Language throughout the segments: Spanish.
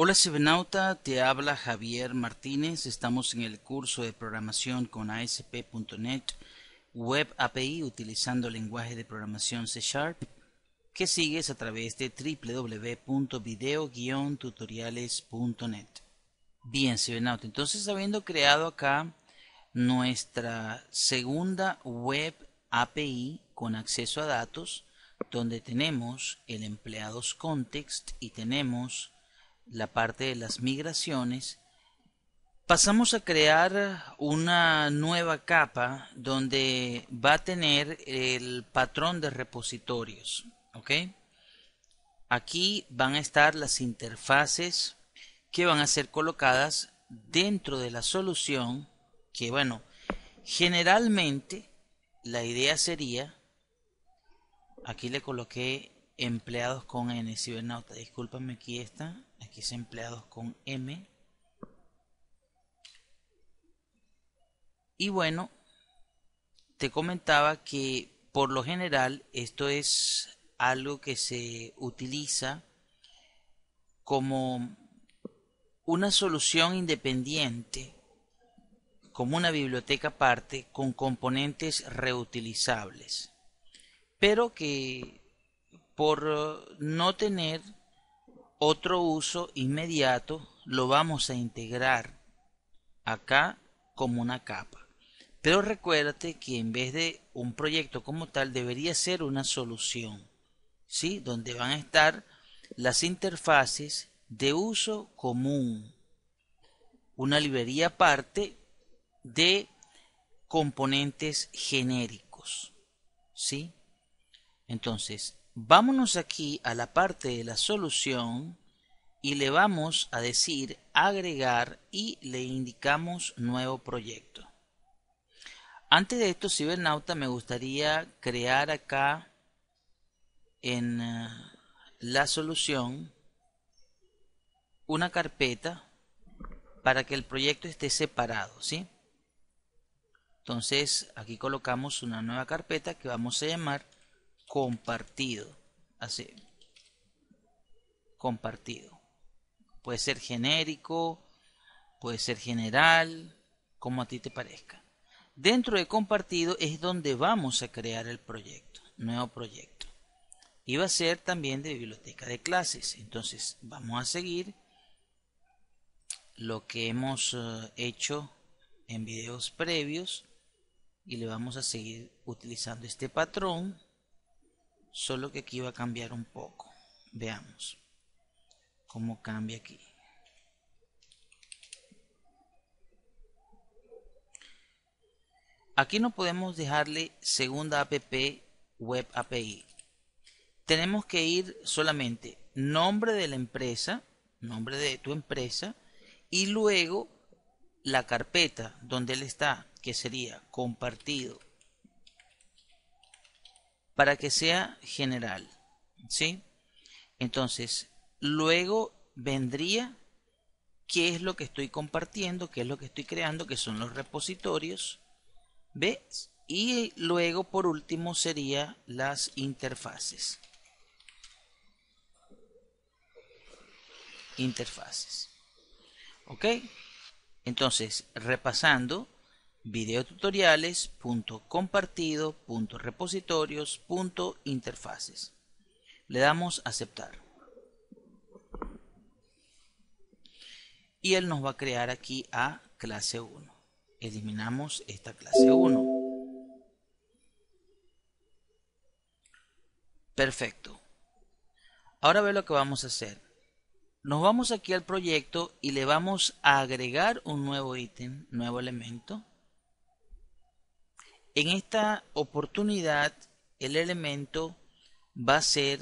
Hola Cibernauta, te habla Javier Martínez. Estamos en el curso de programación con ASP.NET Web API utilizando lenguaje de programación C Sharp que sigues a través de www.video-tutoriales.net. Bien, Cibernauta, entonces habiendo creado acá nuestra segunda Web API con acceso a datos, donde tenemos el empleados context y tenemos la parte de las migraciones, pasamos a crear una nueva capa donde va a tener el patrón de repositorios. ¿ok? Aquí van a estar las interfaces que van a ser colocadas dentro de la solución que bueno, generalmente la idea sería, aquí le coloqué empleados con N, cibernauta, discúlpame, aquí está, Aquí es empleados con M. Y bueno, te comentaba que por lo general esto es algo que se utiliza como una solución independiente, como una biblioteca aparte con componentes reutilizables, pero que por eh, no tener otro uso inmediato lo vamos a integrar acá como una capa. Pero recuérdate que en vez de un proyecto como tal debería ser una solución, ¿sí? Donde van a estar las interfaces de uso común. Una librería aparte de componentes genéricos, ¿sí? Entonces, Vámonos aquí a la parte de la solución y le vamos a decir agregar y le indicamos nuevo proyecto. Antes de esto, Cibernauta, me gustaría crear acá en eh, la solución una carpeta para que el proyecto esté separado, ¿sí? Entonces, aquí colocamos una nueva carpeta que vamos a llamar compartido. Así. Compartido. Puede ser genérico, puede ser general, como a ti te parezca. Dentro de compartido es donde vamos a crear el proyecto, nuevo proyecto. Y va a ser también de biblioteca de clases. Entonces vamos a seguir lo que hemos eh, hecho en videos previos y le vamos a seguir utilizando este patrón Solo que aquí va a cambiar un poco. Veamos cómo cambia aquí. Aquí no podemos dejarle segunda app web API. Tenemos que ir solamente nombre de la empresa, nombre de tu empresa, y luego la carpeta donde él está, que sería compartido para que sea general. ¿Sí? Entonces, luego vendría qué es lo que estoy compartiendo, qué es lo que estoy creando, que son los repositorios. ¿Ves? Y luego, por último, serían las interfaces. Interfaces. ¿Ok? Entonces, repasando, videotutoriales.compartido.repositorios.interfaces. Le damos aceptar. Y él nos va a crear aquí a clase 1. Eliminamos esta clase 1. Perfecto. Ahora ve lo que vamos a hacer. Nos vamos aquí al proyecto y le vamos a agregar un nuevo ítem, nuevo elemento. En esta oportunidad el elemento va a ser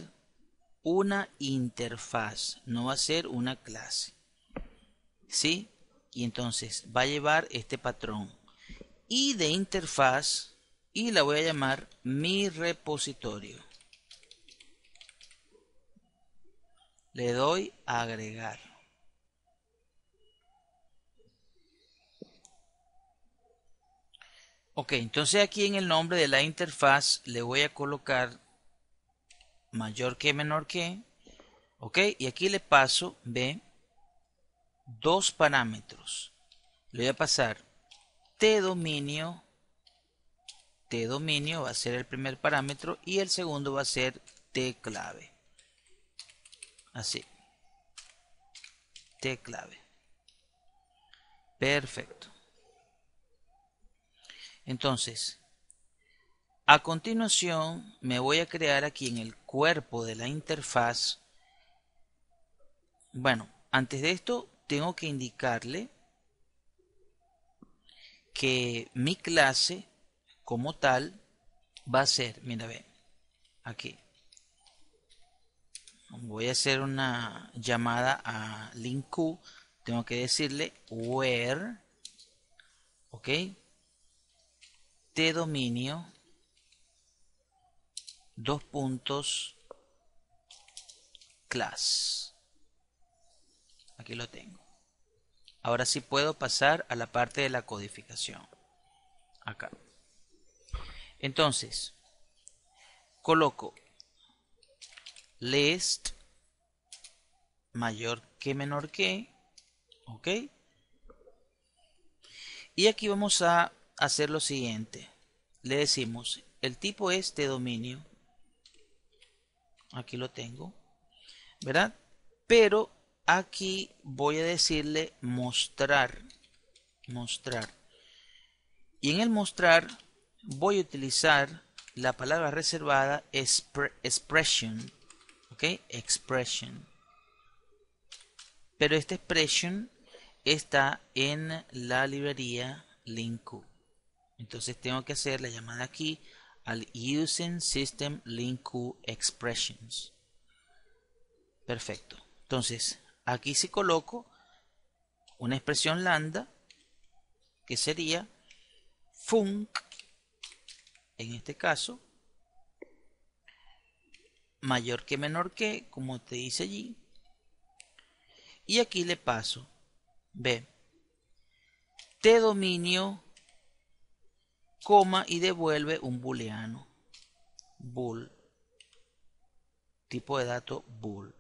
una interfaz, no va a ser una clase. ¿Sí? Y entonces va a llevar este patrón. Y de interfaz, y la voy a llamar mi repositorio. Le doy a agregar. Ok, entonces aquí en el nombre de la interfaz le voy a colocar mayor que menor que. Ok, y aquí le paso, ve, dos parámetros. Le voy a pasar t dominio, t dominio va a ser el primer parámetro y el segundo va a ser t clave. Así. T clave. Perfecto. Entonces, a continuación me voy a crear aquí en el cuerpo de la interfaz. Bueno, antes de esto tengo que indicarle que mi clase como tal va a ser, mira, ve, aquí. Voy a hacer una llamada a link Tengo que decirle where, ok, de dominio, dos puntos, class. Aquí lo tengo. Ahora sí puedo pasar a la parte de la codificación. Acá. Entonces, coloco list mayor que menor que, ¿ok? Y aquí vamos a hacer lo siguiente. Le decimos, el tipo es de dominio. Aquí lo tengo. ¿Verdad? Pero aquí voy a decirle mostrar. Mostrar. Y en el mostrar voy a utilizar la palabra reservada expression. ¿Ok? Expression. Pero esta expression está en la librería Linku. Entonces tengo que hacer la llamada aquí al using system link expressions. Perfecto. Entonces, aquí si coloco una expresión lambda que sería func en este caso mayor que menor que, como te dice allí. Y aquí le paso, b, t dominio coma y devuelve un booleano. Bool. Tipo de dato bool.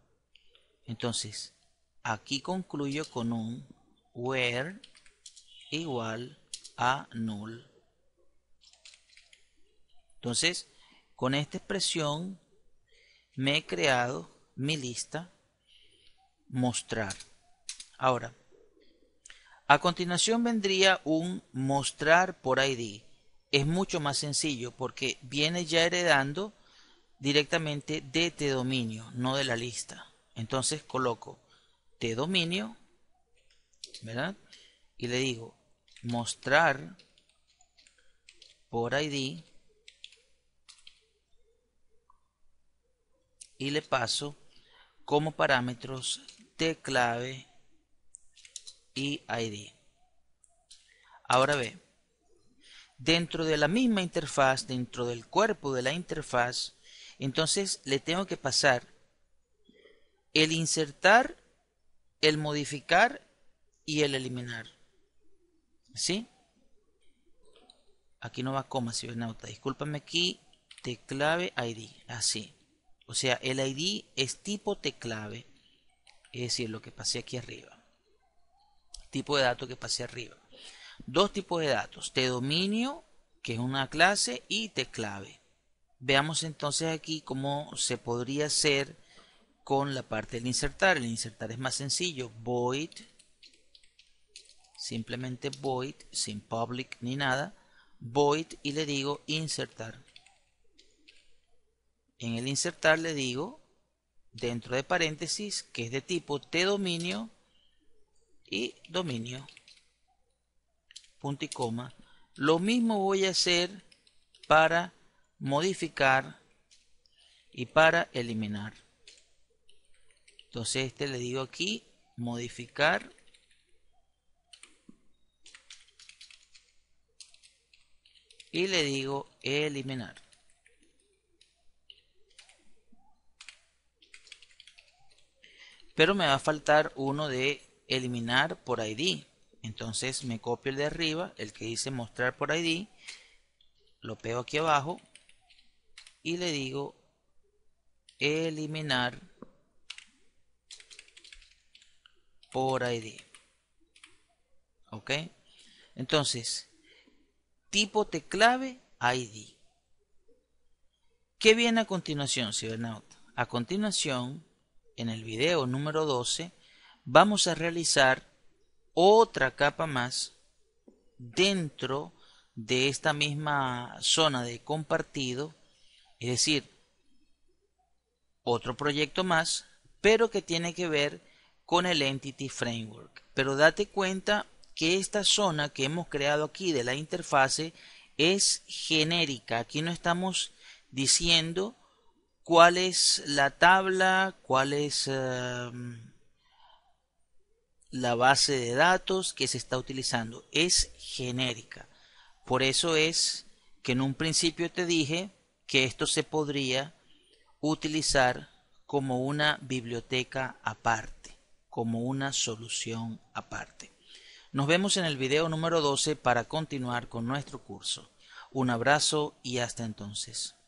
Entonces, aquí concluyo con un where igual a null. Entonces, con esta expresión me he creado mi lista mostrar. Ahora, a continuación vendría un mostrar por ID es mucho más sencillo porque viene ya heredando directamente de te dominio, no de la lista. Entonces coloco te dominio, ¿verdad? Y le digo mostrar por ID y le paso como parámetros T clave y ID. Ahora ve, dentro de la misma interfaz, dentro del cuerpo de la interfaz, entonces le tengo que pasar el insertar, el modificar y el eliminar. ¿Sí? Aquí no va coma, venauta. Discúlpame aquí, teclave ID. Así. O sea, el ID es tipo teclave. Es decir, lo que pasé aquí arriba. Tipo de dato que pasé arriba. Dos tipos de datos, T dominio, que es una clase, y T clave. Veamos entonces aquí cómo se podría hacer con la parte del insertar. El insertar es más sencillo. Void, simplemente void, sin public ni nada. Void y le digo insertar. En el insertar le digo, dentro de paréntesis, que es de tipo t dominio y dominio punto y coma. Lo mismo voy a hacer para modificar y para eliminar. Entonces este le digo aquí modificar y le digo eliminar. Pero me va a faltar uno de eliminar por ID. Entonces me copio el de arriba, el que dice mostrar por ID, lo pego aquí abajo y le digo eliminar por ID. ¿Ok? Entonces, tipo de clave ID. ¿Qué viene a continuación, Cibernaut? A continuación, en el video número 12, vamos a realizar otra capa más dentro de esta misma zona de compartido, es decir, otro proyecto más, pero que tiene que ver con el Entity Framework. Pero date cuenta que esta zona que hemos creado aquí de la interfase es genérica. Aquí no estamos diciendo cuál es la tabla, cuál es... Eh, la base de datos que se está utilizando. Es genérica. Por eso es que en un principio te dije que esto se podría utilizar como una biblioteca aparte, como una solución aparte. Nos vemos en el video número 12 para continuar con nuestro curso. Un abrazo y hasta entonces.